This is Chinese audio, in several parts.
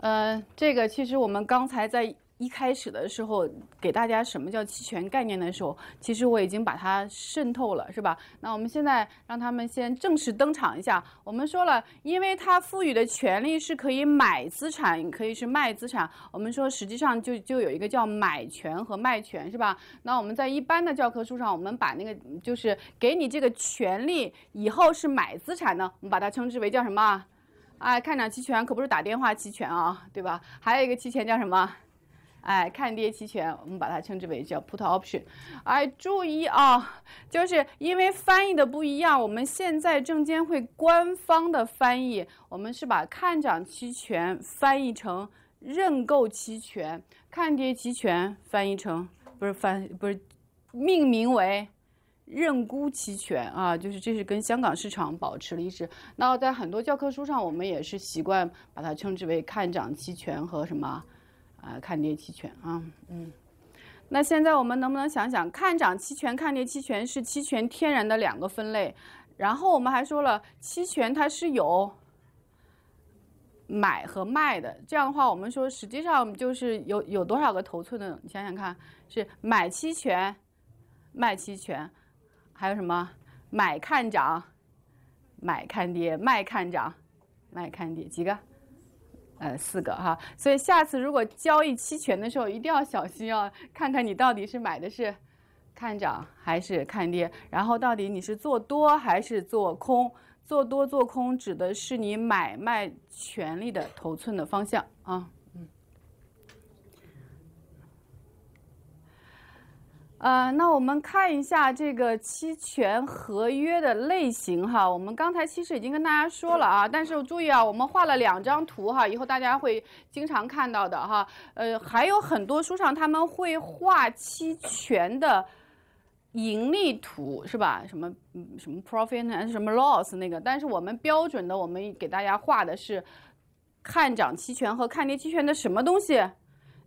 嗯，这个其实我们刚才在。一开始的时候给大家什么叫期权概念的时候，其实我已经把它渗透了，是吧？那我们现在让他们先正式登场一下。我们说了，因为它赋予的权利是可以买资产，可以是卖资产。我们说实际上就就有一个叫买权和卖权，是吧？那我们在一般的教科书上，我们把那个就是给你这个权利以后是买资产呢，我们把它称之为叫什么？哎，看涨期权可不是打电话期权啊，对吧？还有一个期权叫什么？哎，看跌期权，我们把它称之为叫 put option。哎，注意啊，就是因为翻译的不一样，我们现在证监会官方的翻译，我们是把看涨期权翻译成认购期权，看跌期权翻译成不是翻不是命名为认沽期权啊，就是这是跟香港市场保持了一致。那在很多教科书上，我们也是习惯把它称之为看涨期权和什么？啊，看跌期权啊，嗯，那现在我们能不能想想，看涨期权、看跌期权是期权天然的两个分类。然后我们还说了，期权它是有买和卖的。这样的话，我们说实际上就是有有多少个头寸的？你想想看，是买期权、卖期权，还有什么买看涨、买看跌、卖看涨、卖看跌，几个？呃，四个哈，所以下次如果交易期权的时候，一定要小心啊！看看你到底是买的是看涨还是看跌，然后到底你是做多还是做空。做多做空指的是你买卖权利的头寸的方向啊。呃，那我们看一下这个期权合约的类型哈。我们刚才其实已经跟大家说了啊，但是注意啊，我们画了两张图哈，以后大家会经常看到的哈。呃，还有很多书上他们会画期权的盈利图是吧？什么什么 profit and 什么 loss 那个，但是我们标准的，我们给大家画的是看涨期权和看跌期权的什么东西。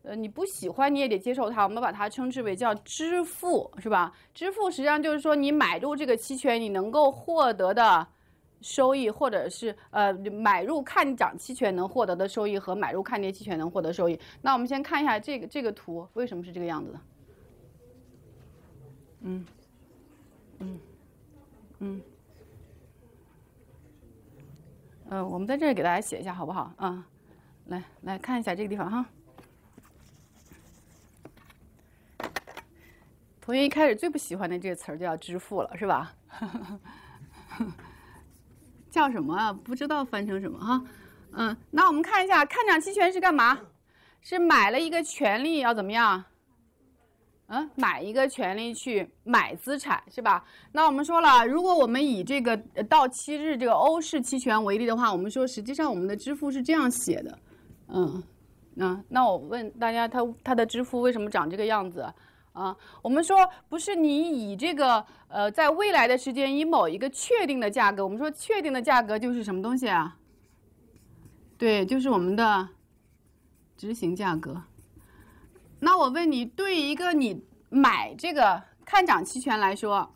呃，你不喜欢你也得接受它。我们把它称之为叫支付，是吧？支付实际上就是说你买入这个期权，你能够获得的收益，或者是呃买入看涨期权能获得的收益和买入看跌期权能获得收益。那我们先看一下这个这个图，为什么是这个样子的？嗯，嗯，嗯，呃，我们在这儿给大家写一下好不好？啊，来来看一下这个地方哈。同学一开始最不喜欢的这个词儿就要支付了，是吧？叫什么啊？不知道翻成什么哈。嗯，那我们看一下看涨期权是干嘛？是买了一个权利要怎么样？嗯，买一个权利去买资产是吧？那我们说了，如果我们以这个到期日这个欧式期权为例的话，我们说实际上我们的支付是这样写的。嗯，那那我问大家，它它的支付为什么长这个样子？啊，我们说不是你以这个呃，在未来的时间以某一个确定的价格，我们说确定的价格就是什么东西啊？对，就是我们的执行价格。那我问你，对一个你买这个看涨期权来说，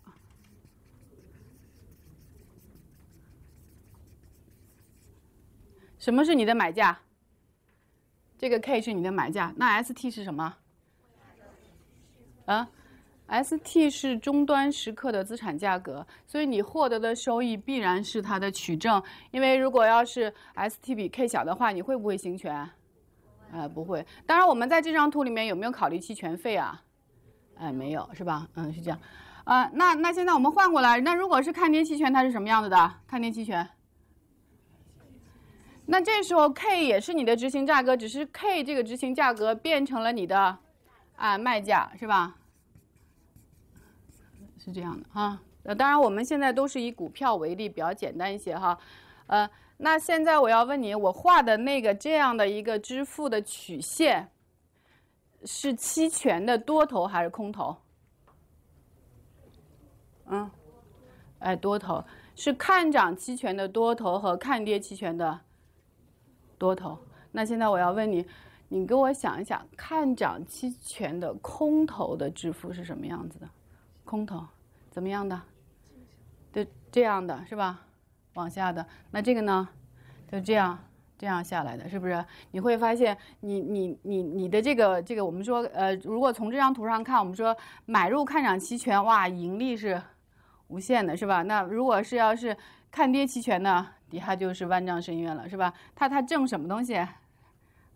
什么是你的买价？这个 K 是你的买价，那 ST 是什么？啊，ST 是终端时刻的资产价格，所以你获得的收益必然是它的取证。因为如果要是 ST 比 K 小的话，你会不会行权？哎，不会。当然，我们在这张图里面有没有考虑期权费啊？哎，没有，是吧？嗯，是这样。啊，那那现在我们换过来，那如果是看跌期权，它是什么样子的？看跌期权。那这时候 K 也是你的执行价格，只是 K 这个执行价格变成了你的啊卖价，是吧？是这样的哈。那当然我们现在都是以股票为例，比较简单一些哈。呃，那现在我要问你，我画的那个这样的一个支付的曲线，是期权的多头还是空头？嗯，哎，多头是看涨期权的多头和看跌期权的多头。那现在我要问你，你给我想一想，看涨期权的空头的支付是什么样子的？空头，怎么样的？就这样的，是吧？往下的，那这个呢？就这样，这样下来的是不是？你会发现，你你你你的这个这个，我们说，呃，如果从这张图上看，我们说买入看涨期权，哇，盈利是无限的，是吧？那如果是要是看跌期权呢，底下就是万丈深渊了，是吧？它它挣什么东西？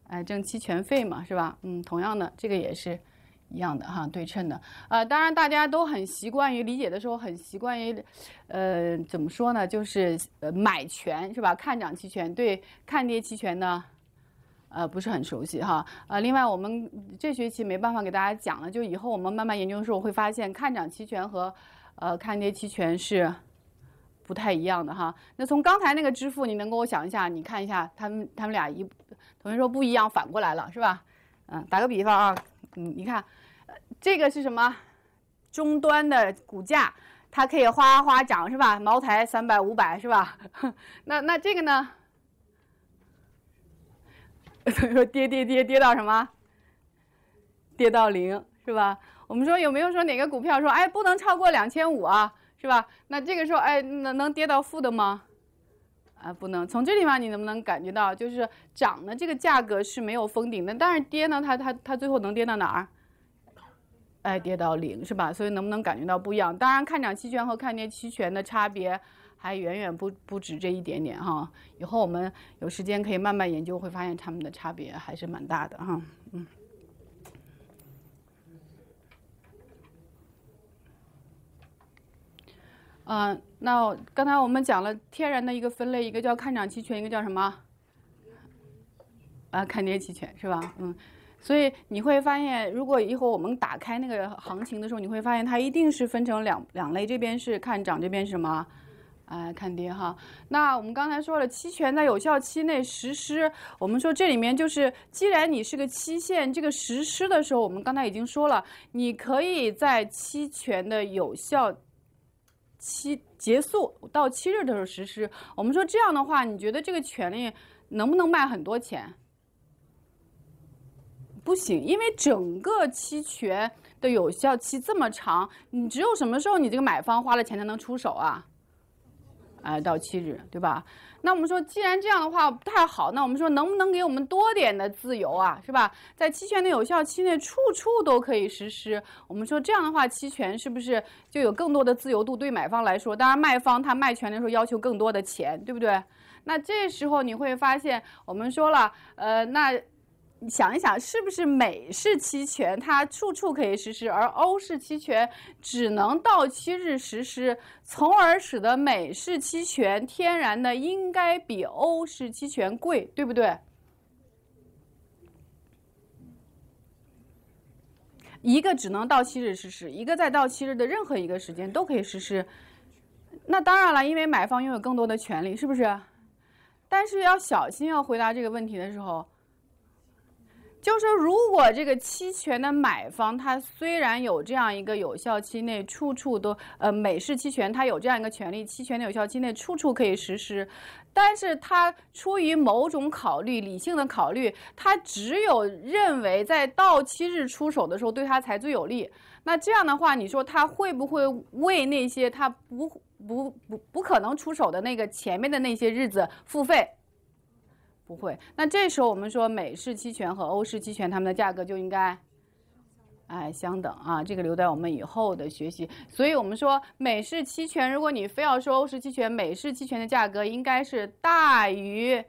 哎，挣期权费嘛，是吧？嗯，同样的，这个也是。一样的哈，对称的呃，当然，大家都很习惯于理解的时候，很习惯于，呃，怎么说呢？就是呃，买权是吧？看涨期权对看跌期权呢，呃，不是很熟悉哈。呃，另外，我们这学期没办法给大家讲了。就以后我们慢慢研究的时候，会发现看涨期权和呃看跌期权是不太一样的哈。那从刚才那个支付，你能给我想一下？你看一下他们他们俩一同学说不一样，反过来了是吧？嗯，打个比方啊。你你看，呃，这个是什么？终端的股价，它可以哗哗哗涨是吧？茅台三百五百是吧？那那这个呢？所以说跌跌跌跌到什么？跌到零是吧？我们说有没有说哪个股票说哎不能超过两千五啊是吧？那这个时候哎能能跌到负的吗？啊，不能从这地方，你能不能感觉到，就是涨的这个价格是没有封顶的，但是跌呢，它它它最后能跌到哪儿？哎，跌到零是吧？所以能不能感觉到不一样？当然，看涨期权和看跌期权的差别还远远不不止这一点点哈。以后我们有时间可以慢慢研究，会发现它们的差别还是蛮大的哈。嗯。嗯，那刚才我们讲了天然的一个分类，一个叫看涨期权，一个叫什么？啊，看跌期权是吧？嗯，所以你会发现，如果一会儿我们打开那个行情的时候，你会发现它一定是分成两两类，这边是看涨，这边是什么？啊，看跌哈。那我们刚才说了，期权在有效期内实施，我们说这里面就是，既然你是个期限，这个实施的时候，我们刚才已经说了，你可以在期权的有效。期结束到七日的时候实施，我们说这样的话，你觉得这个权利能不能卖很多钱？不行，因为整个期权的有效期这么长，你只有什么时候你这个买方花了钱才能出手啊？哎，到七日，对吧？那我们说，既然这样的话不太好，那我们说，能不能给我们多点的自由啊，是吧？在期权的有效期内，处处都可以实施。我们说这样的话，期权是不是就有更多的自由度？对买方来说，当然卖方他卖权的时候要求更多的钱，对不对？那这时候你会发现，我们说了，呃，那。想一想，是不是美式期权它处处可以实施，而欧式期权只能到期日实施，从而使得美式期权天然的应该比欧式期权贵，对不对？一个只能到期日实施，一个在到期日的任何一个时间都可以实施。那当然了，因为买方拥有更多的权利，是不是？但是要小心，要回答这个问题的时候。就是说，如果这个期权的买方他虽然有这样一个有效期内处处都呃美式期权，他有这样一个权利，期权的有效期内处处可以实施，但是他出于某种考虑，理性的考虑，他只有认为在到期日出手的时候对他才最有利。那这样的话，你说他会不会为那些他不不不不可能出手的那个前面的那些日子付费？不会，那这时候我们说美式期权和欧式期权它们的价格就应该，哎相等啊，这个留在我们以后的学习。所以我们说美式期权，如果你非要说欧式期权，美式期权的价格应该是大于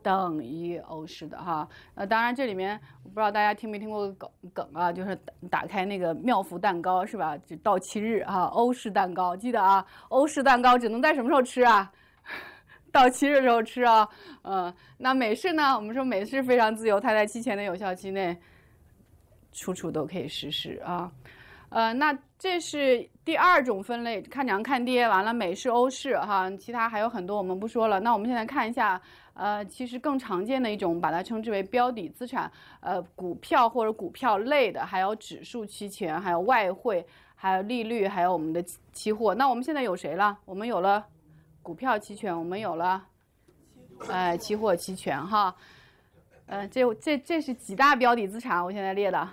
等于欧式的哈。呃，当然这里面我不知道大家听没听过梗梗啊，就是打开那个妙福蛋糕是吧？就到期日哈，欧式蛋糕记得啊，欧式蛋糕只能在什么时候吃啊？到期的时候吃啊，嗯，那美式呢？我们说美式非常自由，它在期权的有效期内，处处都可以实施啊。呃，那这是第二种分类，看娘看爹，完了美式欧式哈，其他还有很多我们不说了。那我们现在看一下，呃，其实更常见的一种，把它称之为标底资产，呃，股票或者股票类的，还有指数期权，还有外汇，还有利率，还有我们的期货。那我们现在有谁了？我们有了。股票期权，我们有了，哎，期货期权哈，嗯，这这这是几大标的资产？我现在列的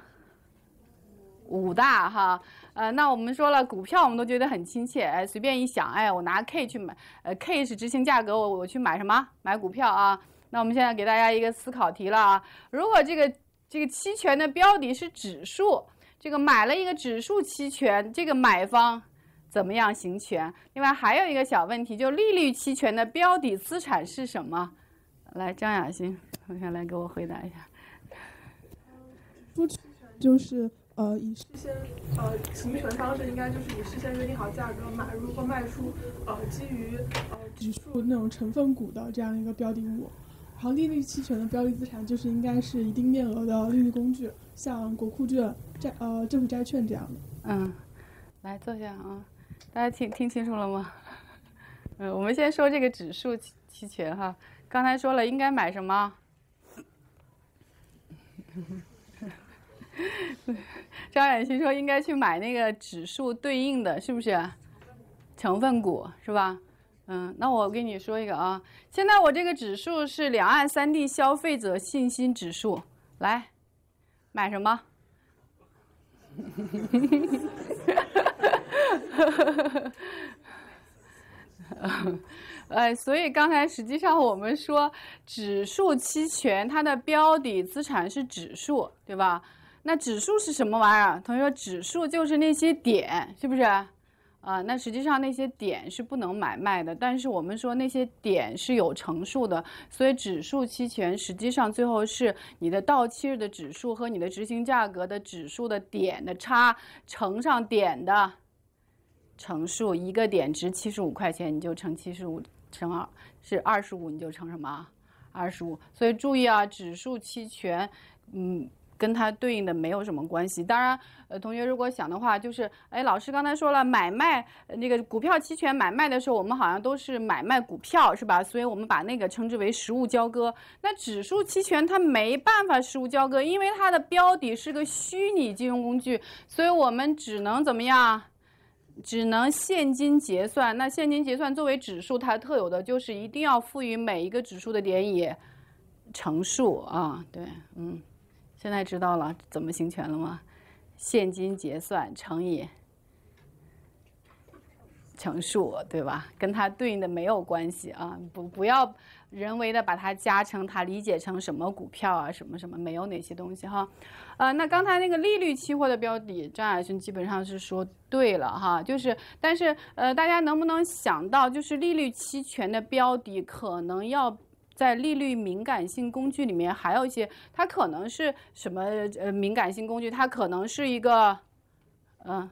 五大哈，呃，那我们说了股票，我们都觉得很亲切，哎，随便一想，哎，我拿 K 去买，呃，K 是执行价格，我我去买什么？买股票啊？那我们现在给大家一个思考题了啊，如果这个这个期权的标的是指数，这个买了一个指数期权，这个买方。怎么样行权？另外还有一个小问题，就利率期权的标的资产是什么？来，张雅欣，同学来给我回答一下。就是呃，以事先呃行权方式，应该就是以事先约定好价格买入或卖出呃基于呃指数那种成分股的这样一个标的物。然后利率期权的标的资产就是应该是一定面额的利率工具，像国库券、债呃政府债券这样的。嗯，来坐下啊。大家听听清楚了吗？嗯，我们先说这个指数期期权哈。刚才说了应该买什么？张远新说应该去买那个指数对应的是不是成分股是吧？嗯，那我跟你说一个啊。现在我这个指数是两岸三地消费者信心指数，来买什么？呵呵呵呵，呃，所以刚才实际上我们说指数期权，它的标的资产是指数，对吧？那指数是什么玩意儿？同学，指数就是那些点，是不是？啊，那实际上那些点是不能买卖的，但是我们说那些点是有乘数的，所以指数期权实际上最后是你的到期日的指数和你的执行价格的指数的点的差乘上点的。乘数一个点值七十五块钱，你就乘七十五乘二是二十五，你就乘什么二十五？所以注意啊，指数期权，嗯，跟它对应的没有什么关系。当然，呃，同学如果想的话，就是，哎，老师刚才说了，买卖那个股票期权买卖的时候，我们好像都是买卖股票，是吧？所以我们把那个称之为实物交割。那指数期权它没办法实物交割，因为它的标的是个虚拟金融工具，所以我们只能怎么样？只能现金结算。那现金结算作为指数，它特有的就是一定要赋予每一个指数的点以乘数啊。对，嗯，现在知道了怎么行权了吗？现金结算乘以。陈数对吧？跟它对应的没有关系啊，不不要人为的把它加成，它理解成什么股票啊，什么什么没有哪些东西哈。呃，那刚才那个利率期货的标的，张亚君基本上是说对了哈，就是但是呃，大家能不能想到，就是利率期权的标的可能要在利率敏感性工具里面还有一些，它可能是什么呃敏感性工具？它可能是一个嗯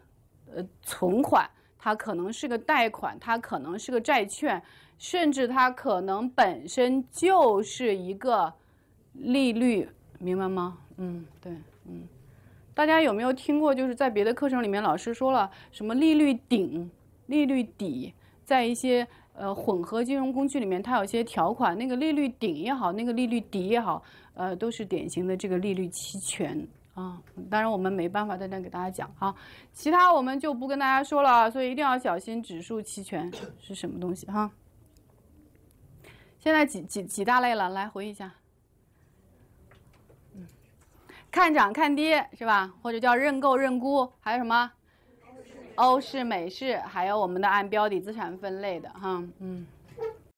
呃存款。它可能是个贷款，它可能是个债券，甚至它可能本身就是一个利率，明白吗？嗯，对，嗯，大家有没有听过？就是在别的课程里面，老师说了什么利率顶、利率底，在一些呃混合金融工具里面，它有些条款，那个利率顶也好，那个利率底也好，呃，都是典型的这个利率期权。啊，当然我们没办法在这给大家讲啊，其他我们就不跟大家说了，所以一定要小心指数期权是什么东西哈。现在几几几大类了，来回忆一下，嗯，看涨看跌是吧？或者叫认购认沽，还有什么，欧式美式，还有我们的按标的资产分类的哈，嗯。